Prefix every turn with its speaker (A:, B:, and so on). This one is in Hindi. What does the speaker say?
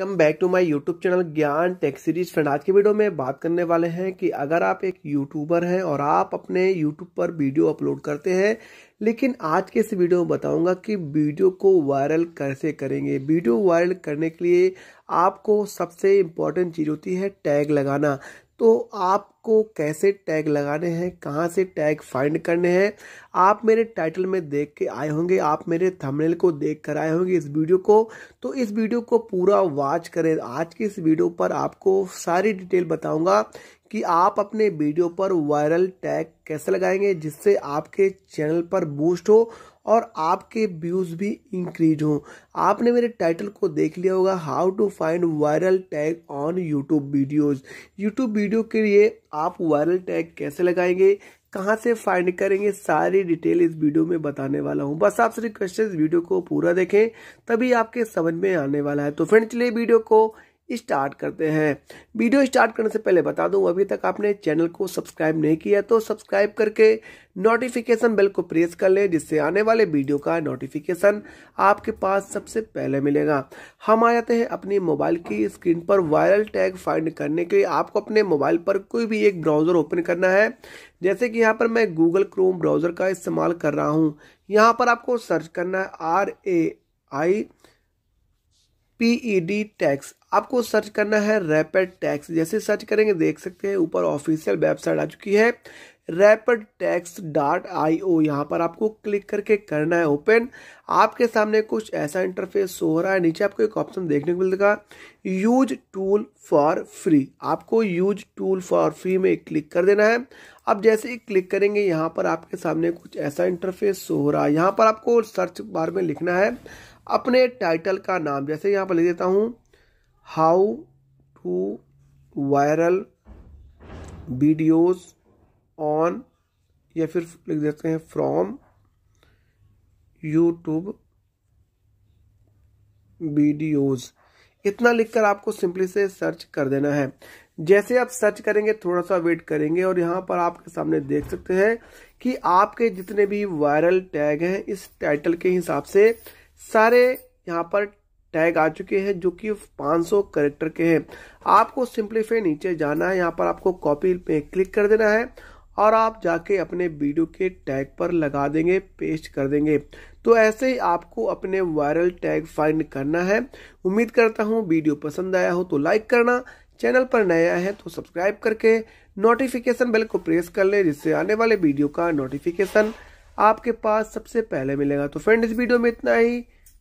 A: welcome back to my YouTube channel Gyan tech series friend आज के वीडियो में बात करने वाले हैं कि अगर आप एक यूट्यूबर हैं और आप अपने यूट्यूब पर वीडियो अपलोड करते हैं लेकिन आज के इस वीडियो में बताऊंगा कि वीडियो को वायरल कैसे करेंगे वीडियो वायरल करने के लिए आपको सबसे इम्पोर्टेंट चीज़ होती है टैग लगाना तो आपको कैसे टैग लगाने हैं कहाँ से टैग फाइंड करने हैं आप मेरे टाइटल में देख के आए होंगे आप मेरे थंबनेल को देख कर आए होंगे इस वीडियो को तो इस वीडियो को पूरा वॉच करें आज की इस वीडियो पर आपको सारी डिटेल बताऊंगा कि आप अपने वीडियो पर वायरल टैग कैसे लगाएंगे जिससे आपके चैनल पर बूस्ट हो और आपके व्यूज़ भी इंक्रीज हों आपने मेरे टाइटल को देख लिया होगा how to find viral tag on YouTube videos YouTube video के लिए आप वायरल टैग कैसे लगाएंगे कहाँ से फाइंड करेंगे सारी डिटेल इस वीडियो में बताने वाला हूँ बस आप सभी है वीडियो को पूरा देखें तभी आपके समझ में आने वाला है तो फ्रेंड चलिए वीडियो को स्टार्ट करते हैं वीडियो स्टार्ट करने से पहले बता दूं अभी तक आपने चैनल को सब्सक्राइब नहीं किया तो सब्सक्राइब करके नोटिफिकेशन बेल को प्रेस कर लें जिससे आने वाले वीडियो का नोटिफिकेशन आपके पास सबसे पहले मिलेगा हम आ जाते हैं अपने मोबाइल की स्क्रीन पर वायरल टैग फाइंड करने के लिए आपको अपने मोबाइल पर कोई भी एक ब्राउज़र ओपन करना है जैसे कि यहाँ पर मैं गूगल क्रोम ब्राउज़र का इस्तेमाल कर रहा हूँ यहाँ पर आपको सर्च करना है R A I P E D tags आपको सर्च करना है रैपिड टैक्स जैसे सर्च करेंगे देख सकते हैं ऊपर ऑफिशियल वेबसाइट आ चुकी है rapid tags dot I O यहाँ पर आपको क्लिक करके करना है ओपन आपके सामने कुछ ऐसा इंटरफेस हो रहा है नीचे आपको एक ऑप्शन देखने को मिलेगा यूज टूल फॉर फ्री आपको यूज टूल फॉर फ्री में क्लिक कर देना है अब जैसे ही क्लिक करेंगे यहाँ पर आपके सामने कुछ ऐसा इंटरफेस हो रहा है यहाँ पर आपको सर्च बार में लिखना है अपने टाइटल का नाम जैसे यहाँ पर लिख देता हूँ how to viral videos on या फिर लिख देते हैं फ्रॉम यूट्यूब वीडियोज इतना लिखकर आपको सिंपली से सर्च कर देना है जैसे आप सर्च करेंगे थोड़ा सा वेट करेंगे और यहाँ पर आपके सामने देख सकते हैं कि आपके जितने भी वायरल टैग हैं इस टाइटल के हिसाब से सारे यहाँ पर टैग आ चुके हैं जो कि 500 करेक्टर के हैं आपको सिंप्लीफाई नीचे जाना है यहाँ पर आपको कॉपी पे क्लिक कर देना है और आप जाके अपने वीडियो के टैग पर लगा देंगे पेस्ट कर देंगे तो ऐसे ही आपको अपने वायरल टैग फाइंड करना है उम्मीद करता हूँ वीडियो पसंद आया हो तो लाइक करना चैनल पर नया है तो सब्सक्राइब करके नोटिफिकेशन बेल को प्रेस कर ले जिससे आने वाले वीडियो का नोटिफिकेशन आपके पास सबसे पहले मिलेगा तो फ्रेंड इस वीडियो में इतना ही